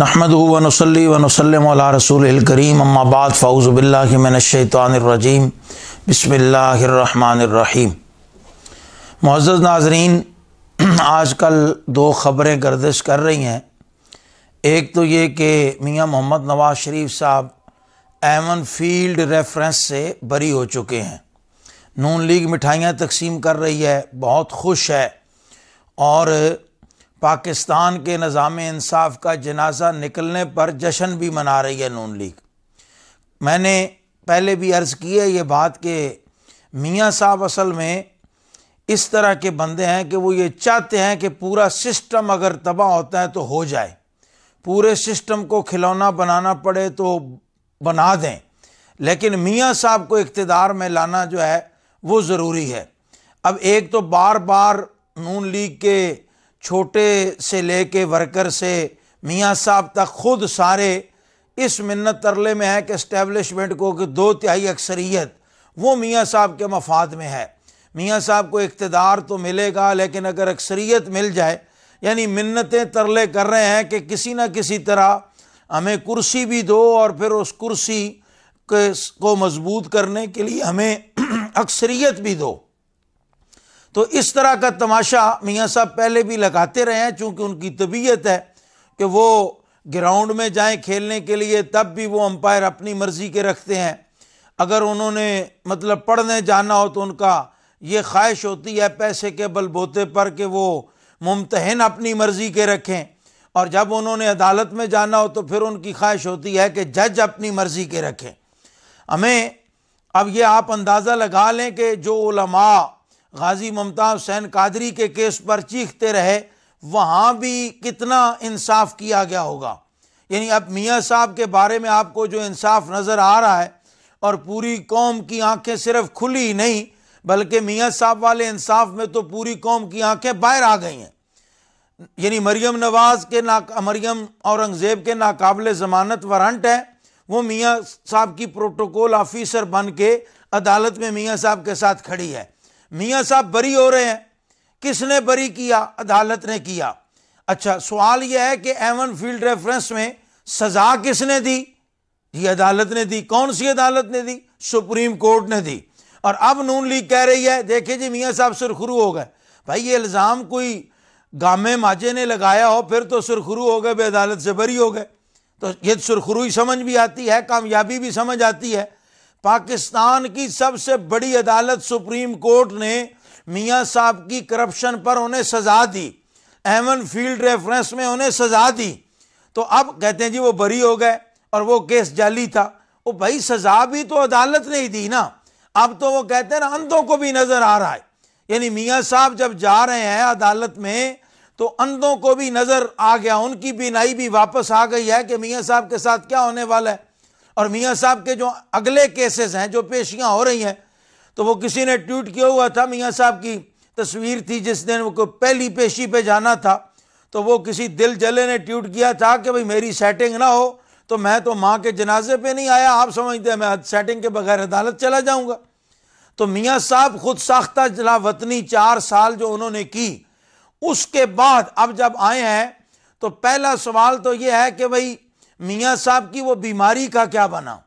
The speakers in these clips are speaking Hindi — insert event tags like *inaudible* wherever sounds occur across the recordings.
नहमद वनसली वनसलम रसूल करीम अम्माबाद फ़ाउज़बिल्लाशैतरजीम बसमीम मुआज़ नाजरीन *clears throat* आज कल दो ख़बरें गर्दिश कर रही हैं एक तो ये कि मियाँ मोहम्मद नवाज शरीफ साहब एमन फील्ड रेफरेंस से बरी हो चुके हैं नून लीग मिठाइयाँ तकसीम कर रही है बहुत खुश है और पाकिस्तान के निज़ाम इंसाफ का जनाजा निकलने पर जश्न भी मना रही है नून लीग मैंने पहले भी अर्ज़ की है ये बात कि मियाँ साहब असल में इस तरह के बंदे हैं कि वो ये चाहते हैं कि पूरा सिस्टम अगर तबाह होता है तो हो जाए पूरे सिस्टम को खिलौना बनाना पड़े तो बना दें लेकिन मियाँ साहब को इकतदार में लाना जो है वो ज़रूरी है अब एक तो बार बार नून लीग के छोटे से लेके वर्कर से मियाँ साहब तक खुद सारे इस मन्नत तरले में है कि इस्टेबलिशमेंट को कि दो तिहाई अक्सरियत वो मियाँ साहब के मफाद में है मियाँ साहब को इकतदार तो मिलेगा लेकिन अगर अक्सरियत मिल जाए यानी मन्नतें तरले कर रहे हैं कि किसी न किसी तरह हमें कुर्सी भी दो और फिर उस कुर्सी को मजबूत करने के लिए हमें *clears throat* अक्सरियत भी दो तो इस तरह का तमाशा मियाँ साहब पहले भी लगाते रहे हैं चूँकि उनकी तबीयत है कि वो ग्राउंड में जाएं खेलने के लिए तब भी वो अंपायर अपनी मर्ज़ी के रखते हैं अगर उन्होंने मतलब पढ़ने जाना हो तो उनका ये ख्वाहिश होती है पैसे के बलबोते पर कि वो मुमतहन अपनी मर्ज़ी के रखें और जब उन्होंने अदालत में जाना हो तो फिर उनकी ख्वाहिश होती है कि जज अपनी मर्ज़ी के रखें हमें अब ये आप अंदाज़ा लगा लें कि जो उलमा गाजी मुमताज़ हुसैन कादरी के केस पर चीखते रहे वहाँ भी कितना इंसाफ किया गया होगा यानी अब मियाँ साहब के बारे में आपको जो इंसाफ नज़र आ रहा है और पूरी कौम की आंखें सिर्फ खुली ही नहीं बल्कि मियाँ साहब वाले इंसाफ में तो पूरी कौम की आंखें बाहर आ गई हैं यानी मरियम नवाज के ना मरियम औरंगज़ेब के नाकबले ज़मानत वारंट है वो मियाँ साहब की प्रोटोकॉल ऑफिसर बन के अदालत में मियाँ साहब के साथ खड़ी है मियाँ साहब बरी हो रहे हैं किसने बरी किया अदालत ने किया अच्छा सवाल यह है कि एवन फील्ड रेफरेंस में सजा किसने दी ये अदालत ने दी कौन सी अदालत ने दी सुप्रीम कोर्ट ने दी और अब नून लीग कह रही है देखिए जी मियाँ साहब सुरखुरु हो गए भाई ये इल्ज़ाम कोई गामे माजे ने लगाया हो फिर तो सुरखरू हो गए बे अदालत से बरी हो गए तो ये ही समझ भी आती है कामयाबी भी समझ आती है पाकिस्तान की सबसे बड़ी अदालत सुप्रीम कोर्ट ने मियाँ साहब की करप्शन पर उन्हें सजा दी एमन फील्ड रेफरेंस में उन्हें सजा दी तो अब कहते हैं जी वो बरी हो गए और वो केस जाली था वो भाई सजा भी तो अदालत ने ही दी ना अब तो वो कहते हैं ना अंधों को भी नज़र आ रहा है यानी मियाँ साहब जब जा रहे हैं अदालत में तो अंधों को भी नज़र आ गया उनकी बिनाई भी वापस आ गई है कि मियाँ साहब के साथ क्या होने वाला है और मियाँ साहब के जो अगले केसेस हैं जो पेशियाँ हो रही हैं तो वो किसी ने ट्वीट किया हुआ था मियाँ साहब की तस्वीर थी जिस दिन वो पहली पेशी पे जाना था तो वो किसी दिल जले ने ट्वीट किया था कि भाई मेरी सेटिंग ना हो तो मैं तो माँ के जनाजे पे नहीं आया आप समझते हैं मैं सेटिंग के बगैर अदालत चला जाऊँगा तो मियाँ साहब खुद साख्ता जला वतनी चार साल जो उन्होंने की उसके बाद अब जब आए हैं तो पहला सवाल तो ये है कि भाई मियाँ साहब की वो बीमारी का क्या बना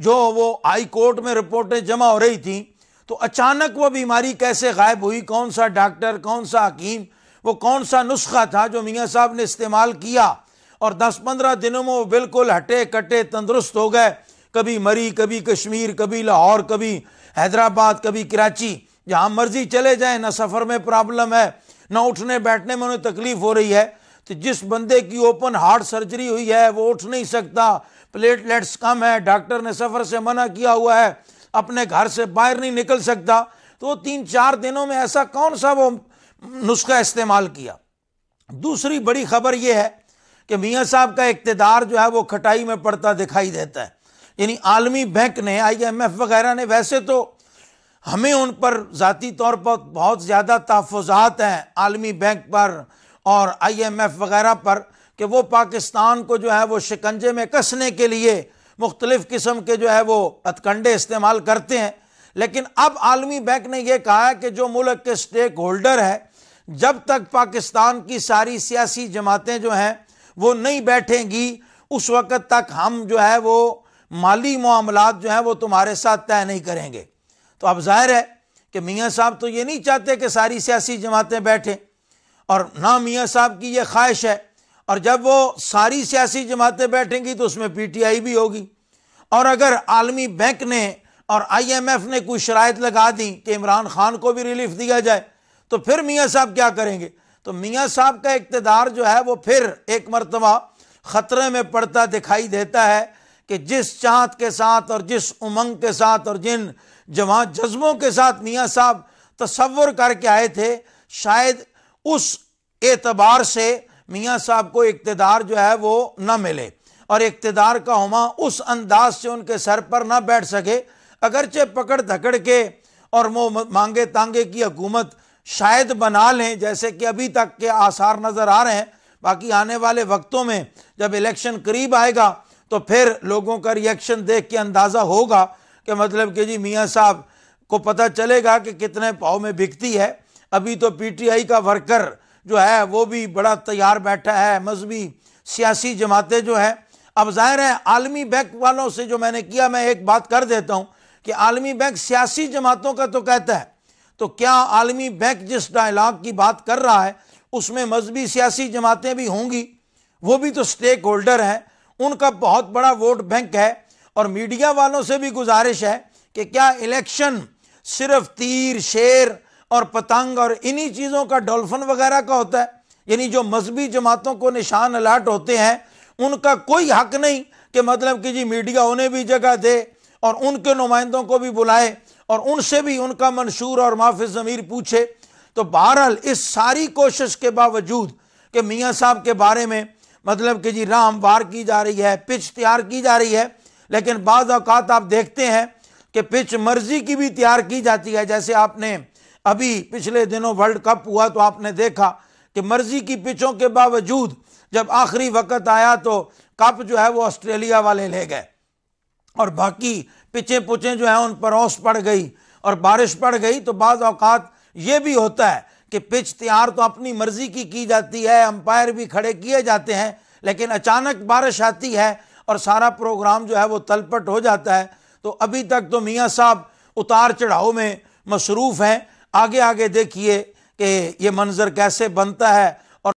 जो वो हाई कोर्ट में रिपोर्टें जमा हो रही थी तो अचानक वो बीमारी कैसे गायब हुई कौन सा डॉक्टर कौन सा हकीम वो कौन सा नुस्खा था जो मियाँ साहब ने इस्तेमाल किया और 10-15 दिनों में वो बिल्कुल हटे कटे तंदुरुस्त हो गए कभी मरी कभी कश्मीर कभी लाहौर कभी हैदराबाद कभी कराची जहाँ मर्जी चले जाएँ ना सफ़र में प्रॉब्लम है ना उठने बैठने में उन्हें तकलीफ़ हो रही है तो जिस बंदे की ओपन हार्ट सर्जरी हुई है वो उठ नहीं सकता प्लेटलेट्स कम है डॉक्टर ने सफ़र से मना किया हुआ है अपने घर से बाहर नहीं निकल सकता तो तीन चार दिनों में ऐसा कौन सा वो नुस्खा इस्तेमाल किया दूसरी बड़ी खबर यह है कि मियाँ साहब का इकतदार जो है वो खटाई में पड़ता दिखाई देता है यानी आलमी बैंक ने आईएमएफ वगैरह ने वैसे तो हमें उन पर ज़ाती तौर पर बहुत ज़्यादा तहफ़ात हैं आलमी बैंक पर और आईएमएफ वगैरह पर कि वो पाकिस्तान को जो है वो शिकंजे में कसने के लिए मुख्तलिफ़ किस्म के जो है वो अतकंडे इस्तेमाल करते हैं लेकिन अब आलमी बैंक ने यह कहा है कि जो मुल्क के स्टेक होल्डर है जब तक पाकिस्तान की सारी सियासी जमातें जो हैं वो नहीं बैठेंगी उस वक़्त तक हम जो है वो माली मामला जो हैं वो तुम्हारे साथ तय नहीं करेंगे तो अब जाहिर है कि मियाँ साहब तो ये नहीं चाहते कि सारी सियासी जमातें बैठें और ना मियाँ साहब की यह ख्वाहिश है और जब वो सारी सियासी जमातें बैठेंगी तो उसमें पी टी आई भी होगी और अगर आलमी बैंक ने और आई एम एफ ने कोई शरात लगा दी कि इमरान खान को भी रिलीफ दिया जाए तो फिर मियाँ साहब क्या करेंगे तो मियाँ साहब का इकतदार जो है वो फिर एक मरतबा ख़तरे में पड़ता दिखाई देता है कि जिस चाँद के साथ और जिस उमंग के साथ और जिन जमा जज्बों के साथ मियाँ साहब तस्वुर करके आए थे शायद उस एतबार से मियाँ साहब को इकतदार जो है वो ना मिले और इकतदार का हुमा उस अंदाज से उनके सर पर ना बैठ सके अगरचे पकड़ धकड़ के और वो मांगे तांगे की हकूमत शायद बना लें जैसे कि अभी तक के आसार नज़र आ रहे हैं बाकी आने वाले वक्तों में जब इलेक्शन करीब आएगा तो फिर लोगों का रिएक्शन देख के अंदाज़ा होगा कि मतलब कि जी मियाँ साहब को पता चलेगा कि कितने पाव में बिकती है अभी तो पीटीआई का वर्कर जो है वो भी बड़ा तैयार बैठा है मजहबी सियासी जमातें जो है अब जाहिर है आलमी बैंक वालों से जो मैंने किया मैं एक बात कर देता हूँ कि आलमी बैंक सियासी जमातों का तो कहता है तो क्या आलमी बैंक जिस डायलाग की बात कर रहा है उसमें मजहबी सियासी जमातें भी होंगी वो भी तो स्टेक होल्डर हैं उनका बहुत बड़ा वोट बैंक है और मीडिया वालों से भी गुजारिश है कि क्या इलेक्शन सिर्फ तीर शेर और पतंग और इन्हीं चीज़ों का डॉल्फिन वगैरह का होता है यानी जो मजहबी जमातों को निशान अलाट होते हैं उनका कोई हक नहीं कि मतलब कि जी मीडिया उन्हें भी जगह दे और उनके नुमाइंदों को भी बुलाए और उनसे भी उनका मंशूर और माफ ज़मीर पूछे तो बहरहाल इस सारी कोशिश के बावजूद कि मियाँ साहब के बारे में मतलब कि जी राम वार की जा रही है पिच तैयार की जा रही है लेकिन बाद आप देखते हैं कि पिच मर्जी की भी तैयार की जाती है जैसे आपने अभी पिछले दिनों वर्ल्ड कप हुआ तो आपने देखा कि मर्जी की पिचों के बावजूद जब आखिरी वक्त आया तो कप जो है वो ऑस्ट्रेलिया वाले ले गए और बाकी पिचें पुचें जो हैं उन पर औस पड़ गई और बारिश पड़ गई तो बाज़ अवकात ये भी होता है कि पिच तैयार तो अपनी मर्ज़ी की की जाती है अंपायर भी खड़े किए जाते हैं लेकिन अचानक बारिश आती है और सारा प्रोग्राम जो है वो तलपट हो जाता है तो अभी तक तो मियाँ साहब उतार चढ़ाव में मसरूफ़ हैं आगे आगे देखिए कि ये मंज़र कैसे बनता है